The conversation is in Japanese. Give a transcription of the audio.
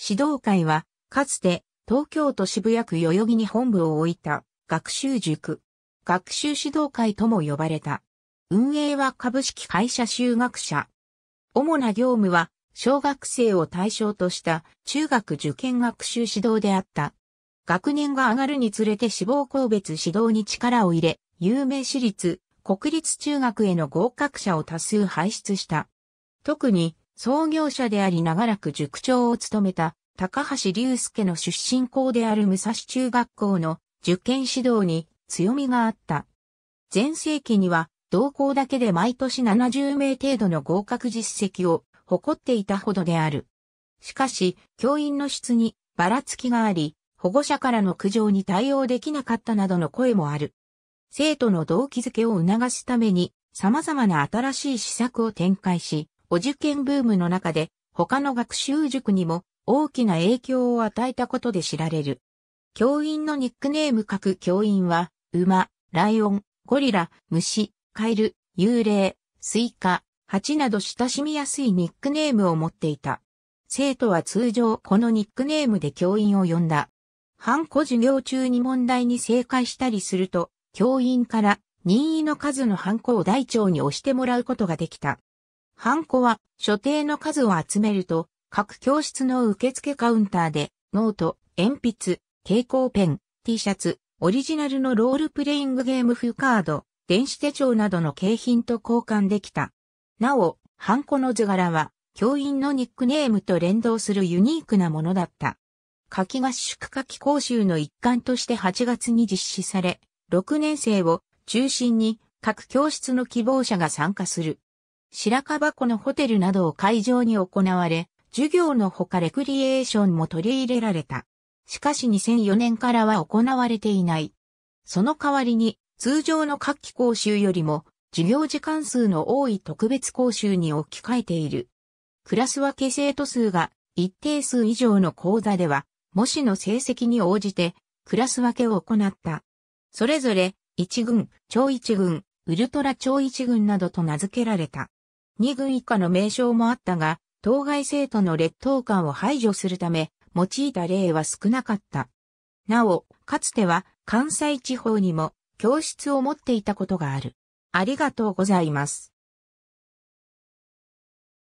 指導会は、かつて、東京都渋谷区代々木に本部を置いた、学習塾。学習指導会とも呼ばれた。運営は株式会社修学者。主な業務は、小学生を対象とした中学受験学習指導であった。学年が上がるにつれて志望校別指導に力を入れ、有名私立、国立中学への合格者を多数輩出した。特に創業者であり長らく塾長を務めた高橋隆介の出身校である武蔵中学校の受験指導に強みがあった。前世紀には同校だけで毎年70名程度の合格実績を誇っていたほどである。しかし、教員の質にばらつきがあり、保護者からの苦情に対応できなかったなどの声もある。生徒の動機づけを促すために、様々な新しい施策を展開し、お受験ブームの中で他の学習塾にも大きな影響を与えたことで知られる。教員のニックネーム各教員は、馬、ライオン、ゴリラ、虫、カエル、幽霊、スイカ、蜂など親しみやすいニックネームを持っていた。生徒は通常このニックネームで教員を呼んだ。半個授業中に問題に正解したりすると、教員から任意の数のハンコを大腸に押してもらうことができた。ハンコは所定の数を集めると、各教室の受付カウンターで、ノート、鉛筆、蛍光ペン、T シャツ、オリジナルのロールプレイングゲーム風カード、電子手帳などの景品と交換できた。なお、ハンコの図柄は、教員のニックネームと連動するユニークなものだった。夏季合宿夏季講習の一環として8月に実施され、6年生を中心に各教室の希望者が参加する。白樺湖のホテルなどを会場に行われ、授業のほかレクリエーションも取り入れられた。しかし2004年からは行われていない。その代わりに、通常の夏季講習よりも、授業時間数の多い特別講習に置き換えている。クラス分け生徒数が一定数以上の講座では、模試の成績に応じて、クラス分けを行った。それぞれ、一軍、超一軍、ウルトラ超一軍などと名付けられた。2軍以下の名称もあったが、当該生徒の劣等感を排除するため、用いた例は少なかった。なお、かつては関西地方にも教室を持っていたことがある。ありがとうございます。